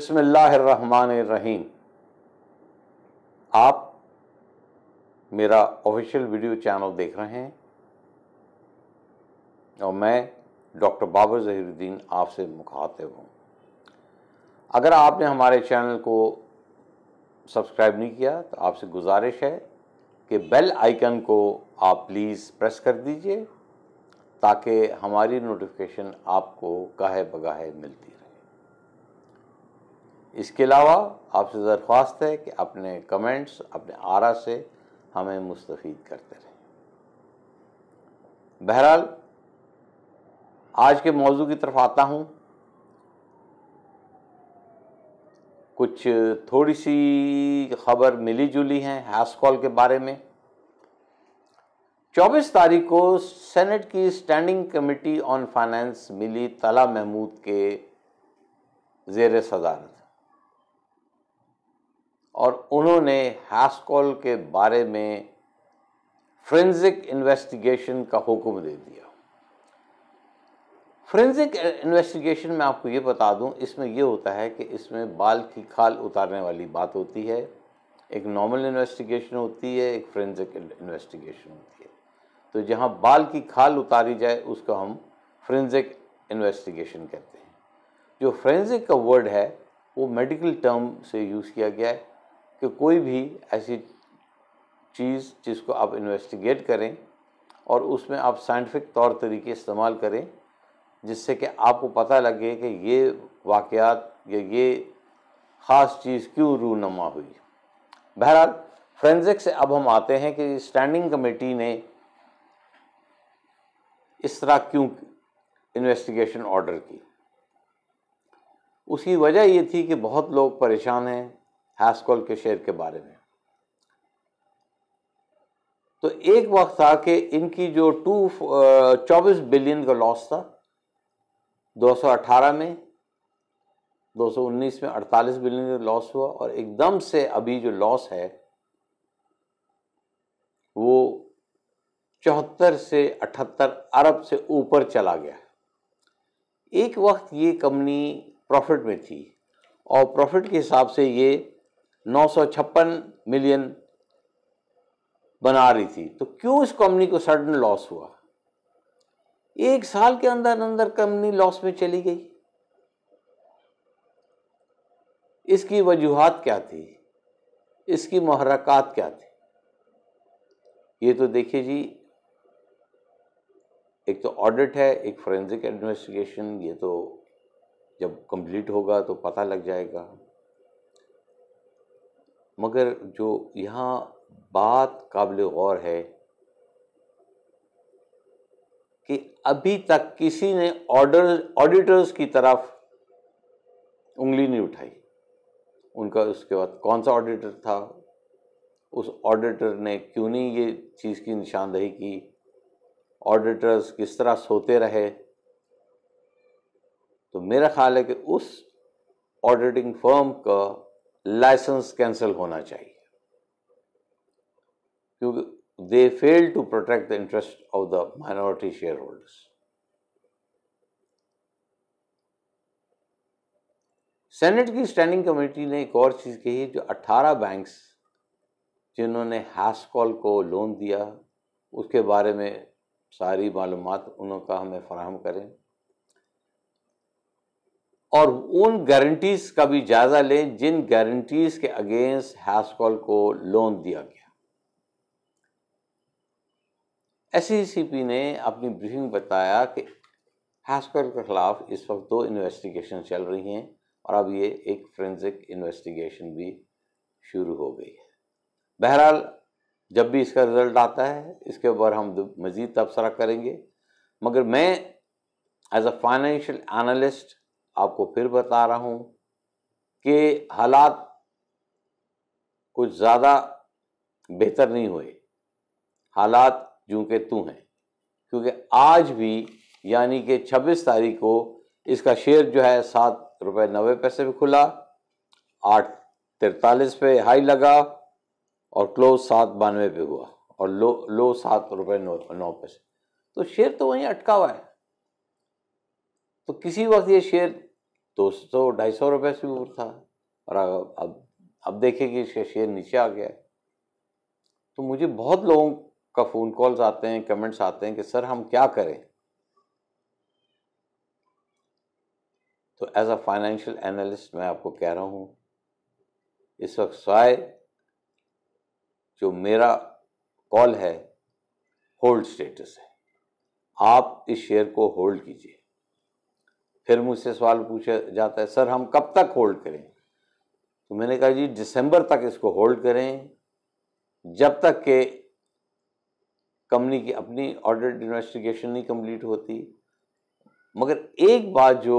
रहीम आप मेरा official video channel देख रहे हैं और मैं डॉक्टर बाबर जहीरुद्दीन आपसे मुखातिब हूँ अगर आपने हमारे चैनल को सब्सक्राइब नहीं किया तो आपसे गुजारिश है कि बेल आइकन को आप प्लीज़ प्रेस कर दीजिए ताकि हमारी नोटिफिकेशन आपको गाहे बगाहे मिलती है इसके अलावा आपसे दरख्वास्त है कि अपने कमेंट्स अपने आरा से हमें मुस्तफ़ करते रहें बहरहाल आज के मौजू की तरफ आता हूँ कुछ थोड़ी सी खबर मिली जुली है हैसकॉल के बारे में 24 तारीख को सेनेट की स्टैंडिंग कमेटी ऑन फाइनेंस मिली तला महमूद के जेर सदारत और उन्होंने हैस्कॉल के बारे में फ्रेंजिक इन्वेस्टिगेशन का हुक्म दे दिया फ्रेंजिक इन्वेस्टिगेशन में आपको ये बता दूं इसमें यह होता है कि इसमें बाल की खाल उतारने वाली बात होती है एक नॉर्मल इन्वेस्टिगेशन होती है एक फ्रेंजिक इन्वेस्टिगेशन होती है तो जहाँ बाल की खाल उतारी जाए उसको हम फ्रेंजिक इन्वेस्टिगेशन कहते हैं जो फ्रेंजिक का वर्ड है वो मेडिकल टर्म से यूज़ किया गया है कि कोई भी ऐसी चीज़ जिसको आप इन्वेस्टिगेट करें और उसमें आप साइंटिफिक तौर तरीके इस्तेमाल करें जिससे कि आपको पता लगे कि ये वाक़ात या ये ख़ास चीज़ क्यों रूनमा हुई बहरहाल फ्रेंजिक से अब हम आते हैं कि स्टैंडिंग कमेटी ने इस तरह क्यों इन्वेस्टिगेशन ऑर्डर की उसकी वजह ये थी कि बहुत लोग परेशान हैं हैस्कॉल के शेर के बारे में तो एक वक्त था कि इनकी जो टू चौबीस बिलियन का लॉस था 2018 में 2019 में 48 बिलियन का लॉस हुआ और एकदम से अभी जो लॉस है वो चौहत्तर से अठहत्तर अरब से ऊपर चला गया एक वक्त ये कंपनी प्रॉफिट में थी और प्रॉफिट के हिसाब से ये नौ मिलियन बना रही थी तो क्यों इस कंपनी को सडन लॉस हुआ एक साल के अंदर अंदर कंपनी लॉस में चली गई इसकी वजूहत क्या थी इसकी महरकत क्या थी ये तो देखिए जी एक तो ऑडिट है एक फोरेंसिक इन्वेस्टिगेशन ये तो जब कंप्लीट होगा तो पता लग जाएगा मगर जो यहाँ बात काबिल गौर है कि अभी तक किसी ने ऑर्डर ऑडिटर्स की तरफ उंगली नहीं उठाई उनका उसके बाद कौन सा ऑडिटर था उस ऑडिटर ने क्यों नहीं ये चीज़ की निशानदेही की ऑडिटर्स किस तरह सोते रहे तो मेरा ख्याल है कि उस ऑडिटिंग फर्म का लाइसेंस कैंसिल होना चाहिए क्योंकि they fail to protect the interest of the minority share holders senate की स्टैंडिंग कमेटी ने एक और चीज़ कही जो 18 बैंक्स जिन्होंने हैसकॉल को लोन दिया उसके बारे में सारी मालूम उनका हमें फराहम करें और उन गारंटीज़ का भी जायज़ा लें जिन गारंटीज़ के अगेंस्ट हैस्कॉल को लोन दिया गया एस e ने अपनी ब्रीफिंग बताया कि हैस्कॉल के ख़िलाफ़ इस वक्त दो इन्वेस्टिगेशन चल रही हैं और अब ये एक फ्रेंसिक इन्वेस्टिगेशन भी शुरू हो गई है बहरहाल जब भी इसका रिज़ल्ट आता है इसके ऊपर हम मज़ीद तबसरा करेंगे मगर मैं एज अ फाइनेंशियल एनालिस्ट आपको फिर बता रहा हूँ कि हालात कुछ ज़्यादा बेहतर नहीं हुए हालात जूँ के तू हैं क्योंकि आज भी यानी कि 26 तारीख को इसका शेयर जो है सात रुपये नबे पैसे पे खुला आठ तिरतालीस पे हाई लगा और क्लोज सात बानवे पे हुआ और लो लो सात रुपये नौ नौ पैसे तो शेयर तो वहीं अटका हुआ है तो किसी वक्त ये शेयर दो सौ ढाई सौ रुपये से ऊपर था और अब अब देखिए कि इसका शेयर नीचे आ गया है तो मुझे बहुत लोगों का फ़ोन कॉल्स आते हैं कमेंट्स आते हैं कि सर हम क्या करें तो एज अ फाइनेंशियल एनालिस्ट मैं आपको कह रहा हूँ इस वक्त स्वाय जो मेरा कॉल है होल्ड स्टेटस है आप इस शेयर को होल्ड कीजिए फिर मुझसे सवाल पूछा जाता है सर हम कब तक होल्ड करें तो मैंने कहा जी दिसंबर तक इसको होल्ड करें जब तक के कंपनी की अपनी ऑडिट इन्वेस्टिगेशन नहीं कंप्लीट होती मगर एक बात जो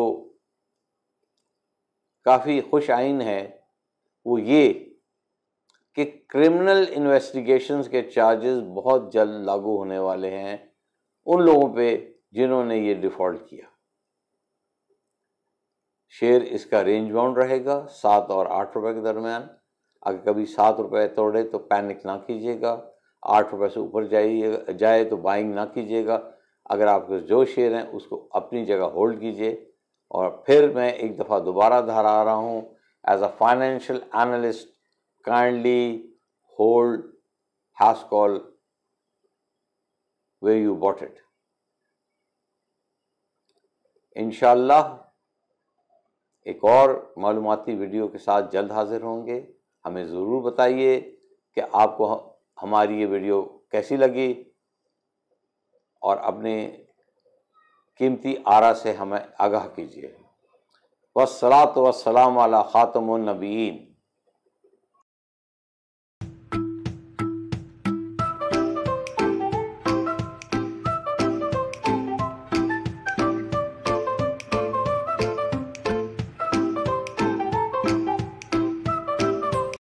काफ़ी खुश आइन है वो ये कि क्रिमिनल इन्वेस्टिगेशंस के चार्जेस बहुत जल्द लागू होने वाले हैं उन लोगों पे जिन्होंने ये डिफ़ॉल्ट किया शेयर इसका रेंज बाउंड रहेगा सात और आठ रुपए के दरमियान अगर कभी सात रुपए तोड़े तो पैनिक ना कीजिएगा आठ रुपए से ऊपर जाइए जाए तो बाइंग ना कीजिएगा अगर आपके जो शेयर हैं उसको अपनी जगह होल्ड कीजिए और फिर मैं एक दफ़ा दोबारा आ रहा हूँ as a financial analyst kindly hold has call way you what it in एक और मालूमती वीडियो के साथ जल्द हाजिर होंगे हमें ज़रूर बताइए कि आपको हमारी ये वीडियो कैसी लगी और अपने कीमती आरा से हमें आगाह कीजिए वसलात वसलाम खातमनबीन